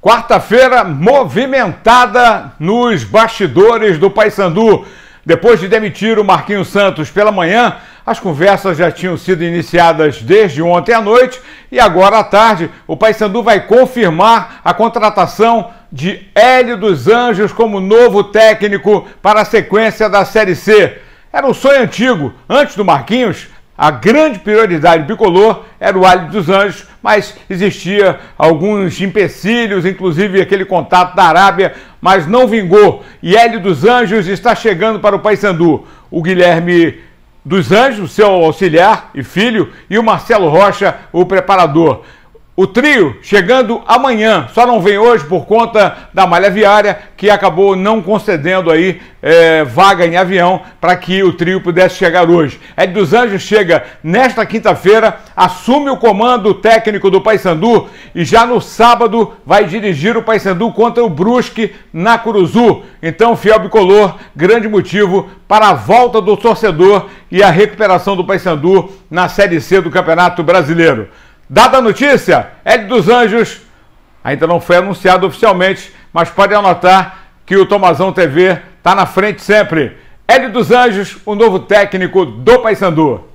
Quarta-feira movimentada nos bastidores do Paysandu. Depois de demitir o Marquinhos Santos pela manhã, as conversas já tinham sido iniciadas desde ontem à noite e agora à tarde o Paysandu vai confirmar a contratação de Hélio dos Anjos como novo técnico para a sequência da Série C. Era um sonho antigo. Antes do Marquinhos, a grande prioridade bicolor era o Alho dos Anjos, mas existia alguns empecilhos, inclusive aquele contato da Arábia, mas não vingou. E Hélio dos Anjos está chegando para o Paysandu. O Guilherme dos Anjos, seu auxiliar e filho, e o Marcelo Rocha, o preparador. O trio chegando amanhã, só não vem hoje por conta da malha viária que acabou não concedendo aí é, vaga em avião para que o trio pudesse chegar hoje. Ed dos Anjos chega nesta quinta-feira, assume o comando técnico do Paysandu e já no sábado vai dirigir o Paysandu contra o Brusque na Curuzu. Então, fiel bicolor, grande motivo para a volta do torcedor e a recuperação do Paysandu na Série C do Campeonato Brasileiro. Dada a notícia, é Ed dos Anjos ainda não foi anunciado oficialmente, mas pode anotar que o Tomazão TV está na frente sempre. É Ed dos Anjos, o novo técnico do Paysandu.